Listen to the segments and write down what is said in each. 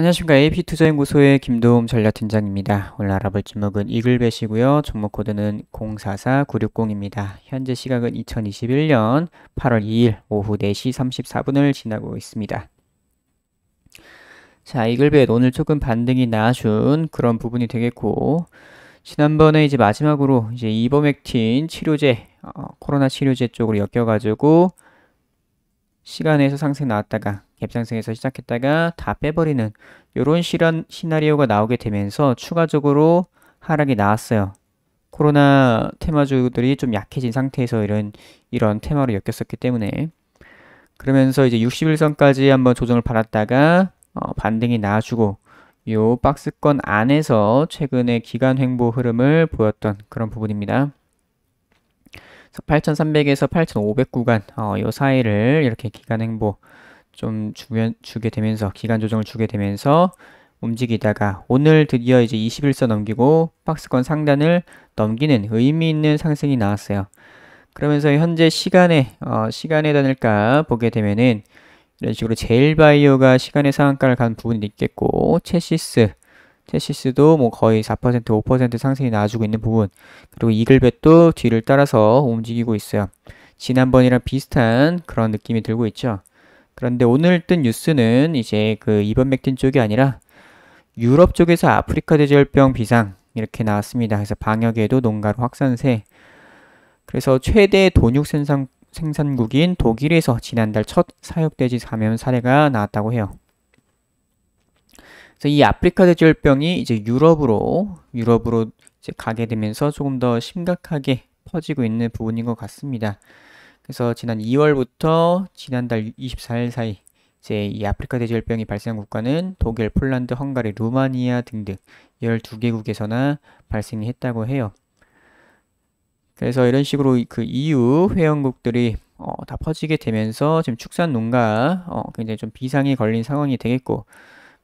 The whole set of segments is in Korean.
안녕하십니까. AP투자연구소의 김도움 전략팀장입니다. 오늘 알아볼 종목은 이글벳이고요. 종목 코드는 044960입니다. 현재 시각은 2021년 8월 2일 오후 4시 34분을 지나고 있습니다. 자, 이글벳 오늘 조금 반등이 나준 그런 부분이 되겠고 지난번에 이제 마지막으로 이제 이버맥틴 치료제, 어, 코로나 치료제 쪽으로 엮여가지고 시간에서 상승 나왔다가 갭상승에서 시작했다가 다 빼버리는 이런 시나리오가 련시 나오게 되면서 추가적으로 하락이 나왔어요. 코로나 테마주들이 좀 약해진 상태에서 이런 이런 테마로 엮였었기 때문에 그러면서 이제 6일선까지 한번 조정을 받았다가 어, 반등이 나와주고 요 박스권 안에서 최근에 기간 횡보 흐름을 보였던 그런 부분입니다. 8,300에서 8,500 구간 어, 사이를 이렇게 기간 행보 좀 주면, 주게 되면서 기간 조정을 주게 되면서 움직이다가 오늘 드디어 이제 21선 넘기고 박스권 상단을 넘기는 의미 있는 상승이 나왔어요. 그러면서 현재 시간에 어, 시간의 단일가 보게 되면은 이런 식으로 제일바이오가 시간의 상한가를 간 부분이 있겠고 체시스 테시스도 뭐 거의 4% 5% 상승이 나와주고 있는 부분 그리고 이글벳도 뒤를 따라서 움직이고 있어요. 지난번이랑 비슷한 그런 느낌이 들고 있죠. 그런데 오늘 뜬 뉴스는 이제 그 이번 맥틴 쪽이 아니라 유럽 쪽에서 아프리카 대절병 비상 이렇게 나왔습니다. 그래서 방역에도 농가로 확산세. 그래서 최대 돈육 생산, 생산국인 독일에서 지난달 첫 사육돼지 감염 사례가 나왔다고 해요. 그래서 이 아프리카 대지열병이 이제 유럽으로 유럽으로 이제 가게 되면서 조금 더 심각하게 퍼지고 있는 부분인 것 같습니다. 그래서 지난 2월부터 지난달 24일 사이 이제 이 아프리카 대지열병이 발생한 국가는 독일, 폴란드, 헝가리, 루마니아 등등 12개국에서나 발생 했다고 해요. 그래서 이런 식으로 그 EU 회원국들이 어, 다 퍼지게 되면서 지금 축산 농가 어, 굉장히 좀 비상이 걸린 상황이 되겠고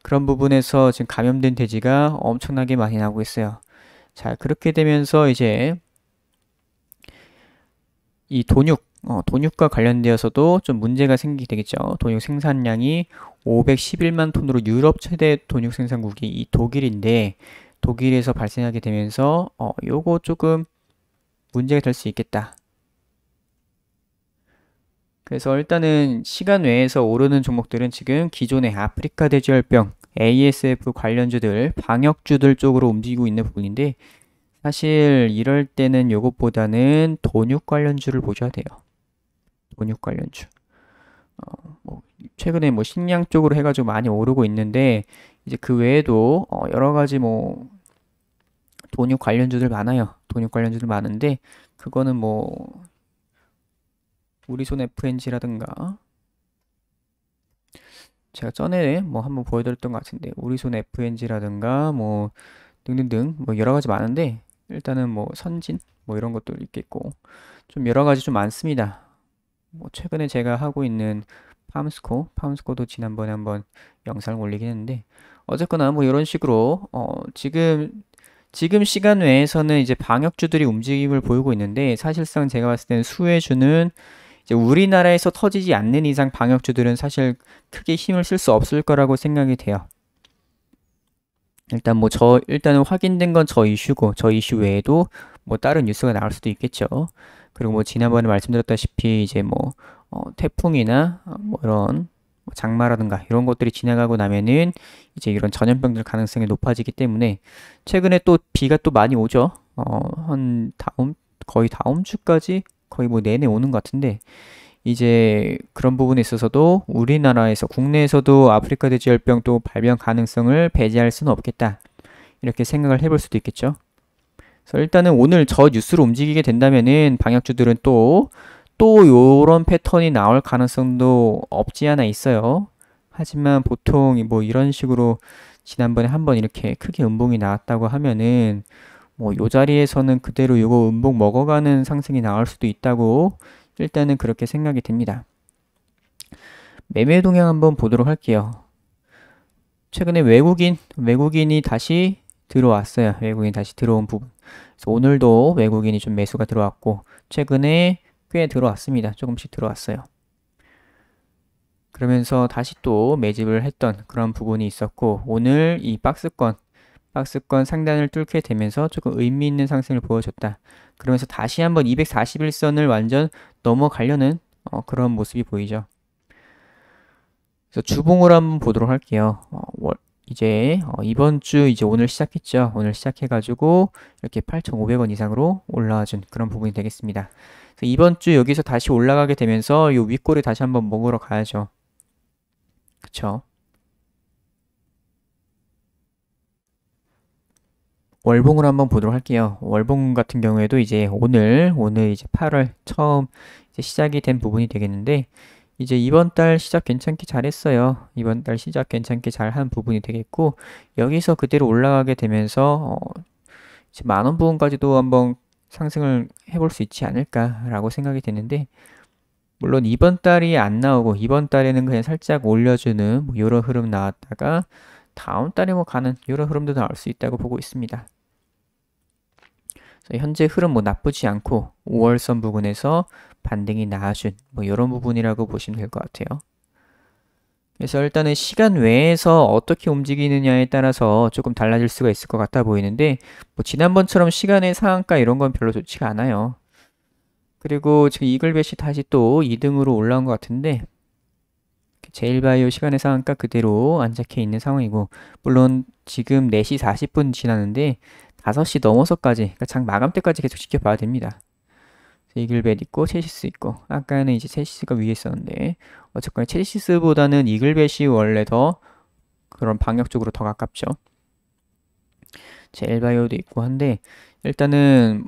그런 부분에서 지금 감염된 돼지가 엄청나게 많이 나오고 있어요. 자, 그렇게 되면서 이제 이 돈육, 어, 돈육과 관련되어서도 좀 문제가 생기게 되겠죠. 돈육 생산량이 511만 톤으로 유럽 최대 돈육 생산국이 이 독일인데 독일에서 발생하게 되면서 어, 요거 조금 문제가 될 수 있겠다. 그래서 일단은 시간 외에서 오르는 종목들은 지금 기존의 아프리카 대지열병 ASF 관련주들, 방역주들 쪽으로 움직이고 있는 부분인데 사실 이럴 때는 요것보다는 돈육 관련주를 보셔야 돼요. 돈육 관련주. 어, 뭐 최근에 뭐 식량 쪽으로 해가지고 많이 오르고 있는데 이제 그 외에도 어, 여러 가지 뭐 돈육 관련주들 많아요. 돈육 관련주들 많은데 그거는 뭐 우리손 FNG라든가 제가 전에 뭐 한번 보여드렸던 것 같은데 우리손 FNG라든가 뭐 등등등 뭐 여러 가지 많은데 일단은 뭐 선진 뭐 이런 것도 있겠고 좀 여러 가지 좀 많습니다. 뭐 최근에 제가 하고 있는 팜스코, 팜스코도 지난번에 한번 영상을 올리긴 했는데 어쨌거나 뭐 이런 식으로 어 지금 지금 시간 외에서는 이제 방역주들이 움직임을 보이고 있는데 사실상 제가 봤을 때는 수혜주는 우리나라에서 터지지 않는 이상 방역주들은 사실 크게 힘을 쓸 수 없을 거라고 생각이 돼요. 일단 뭐 저 일단은 확인된 건 저 이슈고 저 이슈 외에도 뭐 다른 뉴스가 나올 수도 있겠죠. 그리고 뭐 지난번에 말씀드렸다시피 이제 뭐 어, 태풍이나 어, 뭐 이런 뭐 장마라든가 이런 것들이 지나가고 나면은 이제 이런 전염병들 가능성이 높아지기 때문에 최근에 또 비가 또 많이 오죠. 어, 한 다음 거의 다음 주까지 거의 뭐 내내 오는 것 같은데 이제 그런 부분에 있어서도 우리나라에서 국내에서도 아프리카 돼지열병 또 발병 가능성을 배제할 수는 없겠다 이렇게 생각을 해볼 수도 있겠죠. 그래서 일단은 오늘 저 뉴스로 움직이게 된다면은 방역주들은 또 또 요런 패턴이 나올 가능성도 없지 않아 있어요. 하지만 보통 뭐 이런 식으로 지난번에 한 번 이렇게 크게 음봉이 나왔다고 하면은 뭐요 자리에서는 그대로 요거 음복 먹어가는 상승이 나올 수도 있다고 일단은 그렇게 생각이 됩니다. 매매 동향 한번 보도록 할게요. 최근에 외국인, 외국인이 다시 들어왔어요. 외국인 다시 들어온 부분. 그래서 오늘도 외국인이 좀 매수가 들어왔고, 최근에 꽤 들어왔습니다. 조금씩 들어왔어요. 그러면서 다시 또 매집을 했던 그런 부분이 있었고, 오늘 이 박스권, 박스권 상단을 뚫게 되면서 조금 의미 있는 상승을 보여줬다. 그러면서 다시 한번 241선을 완전 넘어가려는 어, 그런 모습이 보이죠. 그래서 주봉을 한번 보도록 할게요. 어, 월, 이제 어, 이번 주 이제 오늘 시작했죠. 오늘 시작해가지고 이렇게 8,500원 이상으로 올라와준 그런 부분이 되겠습니다. 그래서 이번 주 여기서 다시 올라가게 되면서 이 윗골에 다시 한번 먹으러 가야죠. 그쵸? 월봉을 한번 보도록 할게요. 월봉 같은 경우에도 이제 오늘, 오늘 이제 8월 처음 이제 시작이 된 부분이 되겠는데, 이제 이번 달 시작 괜찮게 잘했어요. 이번 달 시작 괜찮게 잘 한 부분이 되겠고, 여기서 그대로 올라가게 되면서, 어, 만원 부분까지도 한번 상승을 해 볼 수 있지 않을까라고 생각이 되는데, 물론 이번 달이 안 나오고 이번 달에는 그냥 살짝 올려주는 뭐 이런 흐름 나왔다가 다음 달에 뭐 가는 이런 흐름도 나올 수 있다고 보고 있습니다. 현재 흐름 뭐 나쁘지 않고 5월선 부근에서 반등이 나아준 뭐 이런 부분이라고 보시면 될 것 같아요. 그래서 일단은 시간 외에서 어떻게 움직이느냐에 따라서 조금 달라질 수가 있을 것 같아 보이는데 뭐 지난번처럼 시간의 상한가 이런 건 별로 좋지가 않아요. 그리고 지금 이글벳이 다시 또 2등으로 올라온 것 같은데 제일바이오 시간의 상한가 그대로 안착해 있는 상황이고 물론 지금 4시 40분 지났는데 5시 넘어서까지, 그러니까 장 마감 때까지 계속 지켜봐야 됩니다. 이글벳 있고 체시스 있고 아까는 이제 체시스가 위에 있었는데 어쨌건체시스보다는 이글벳이 원래 더 그런 방역 쪽으로 더 가깝죠. 젤바이오도 있고 한데 일단은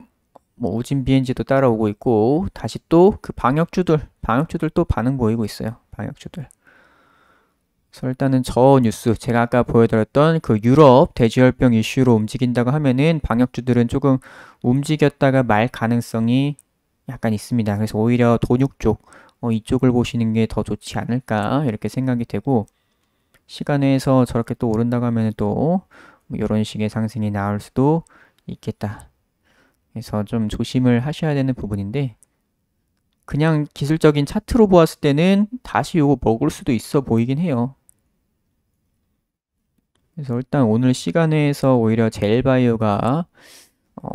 뭐 우진 비엔지도 따라오고 있고 다시 또 그 방역주들 방역주들 또 반응 보이고 있어요. 방역주들. 그래서 일단은 저 뉴스 제가 아까 보여드렸던 그 유럽 대지열병 이슈로 움직인다고 하면은 방역주들은 조금 움직였다가 말 가능성이 약간 있습니다. 그래서 오히려 돈육 쪽 어, 이쪽을 보시는 게 더 좋지 않을까 이렇게 생각이 되고 시간에서 저렇게 또 오른다고 하면 또뭐 이런 식의 상승이 나올 수도 있겠다. 그래서 좀 조심을 하셔야 되는 부분인데 그냥 기술적인 차트로 보았을 때는 다시 요거 먹을 수도 있어 보이긴 해요. 그래서 일단 오늘 시간에서 오히려 젤바이오가 어,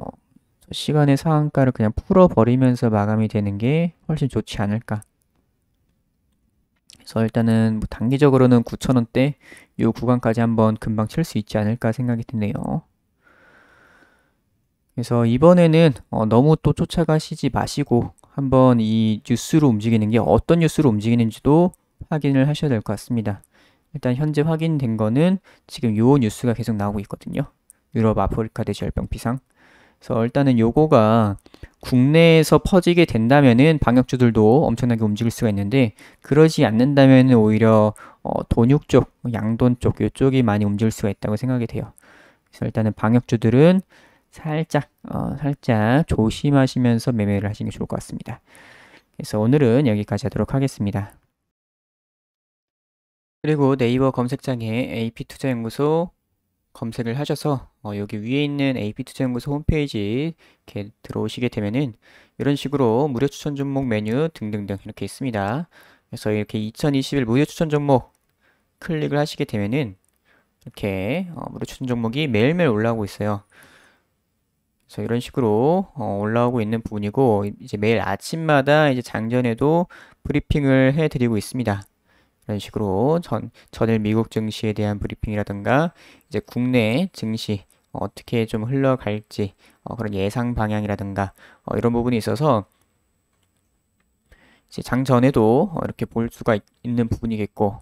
시간의 상한가를 그냥 풀어버리면서 마감이 되는 게 훨씬 좋지 않을까. 그래서 일단은 뭐 단기적으로는 9,000원대 이 구간까지 한번 금방 칠 수 있지 않을까 생각이 드네요. 그래서 이번에는 어, 너무 또 쫓아가시지 마시고 한번 이 뉴스로 움직이는 게 어떤 뉴스로 움직이는지도 확인을 하셔야 될 것 같습니다. 일단 현재 확인된 거는 지금 요 뉴스가 계속 나오고 있거든요. 유럽 아프리카 대열병 지비상 그래서 일단은 요거가 국내에서 퍼지게 된다면은 방역주들도 엄청나게 움직일 수가 있는데 그러지 않는다면은 오히려 어, 돈육 쪽, 양돈 쪽 요쪽이 많이 움직일 수가 있다고 생각이 돼요. 그래서 일단은 방역주들은 살짝 어, 살짝 조심하시면서 매매를 하시는 게 좋을 것 같습니다. 그래서 오늘은 여기까지 하도록 하겠습니다. 그리고 네이버 검색창에 AP투자연구소 검색을 하셔서 어, 여기 위에 있는 AP투자연구소 홈페이지 이렇게 들어오시게 되면은 이런 식으로 무료 추천 종목 메뉴 등등등 이렇게 있습니다. 그래서 이렇게 2021 무료 추천 종목 클릭을 하시게 되면은 이렇게 어, 무료 추천 종목이 매일매일 올라오고 있어요. 그래서 이런 식으로 어, 올라오고 있는 부분이고 이제 매일 아침마다 이제 장전에도 브리핑을 해드리고 있습니다. 이런 식으로 전, 전일 미국 증시에 대한 브리핑이라든가 이제 국내 증시 어떻게 좀 흘러갈지 어, 그런 예상 방향이라든가 어, 이런 부분이 있어서 이제 장 전에도 어, 이렇게 볼 수가 있, 있는 부분이겠고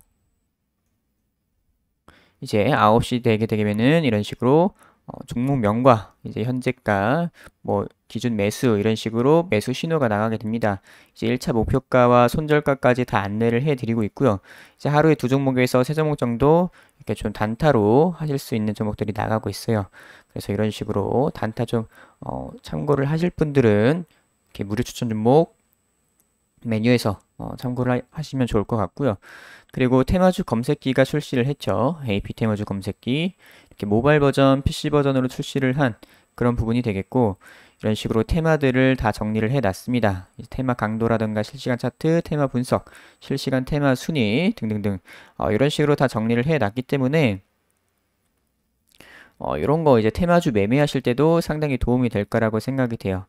이제 9시 되게 되면은 이런 식으로 어, 종목명과 이제 현재가 뭐 기준 매수 이런 식으로 매수 신호가 나가게 됩니다. 이제 1차 목표가와 손절가까지 다 안내를 해드리고 있고요. 이제 하루에 두 종목에서 세 종목 정도 이렇게 좀 단타로 하실 수 있는 종목들이 나가고 있어요. 그래서 이런 식으로 단타 좀 어, 참고를 하실 분들은 이렇게 무료 추천 종목 메뉴에서 어, 참고를 하, 시면 좋을 것 같고요. 그리고 테마주 검색기가 출시를 했죠. AP 테마주 검색기 이렇게 모바일 버전, PC 버전으로 출시를 한 그런 부분이 되겠고 이런 식으로 테마들을 다 정리를 해놨습니다. 테마 강도라든가 실시간 차트, 테마 분석, 실시간 테마 순위 등등등 어, 이런 식으로 다 정리를 해놨기 때문에 어, 이런 거 이제 테마주 매매하실 때도 상당히 도움이 될 거라고 생각이 돼요.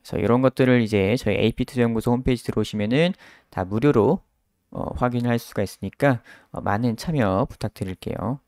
그래서 이런 것들을 이제 저희 AP투자연구소 홈페이지 들어오시면은 다 무료로 어, 확인할 수가 있으니까 어, 많은 참여 부탁드릴게요.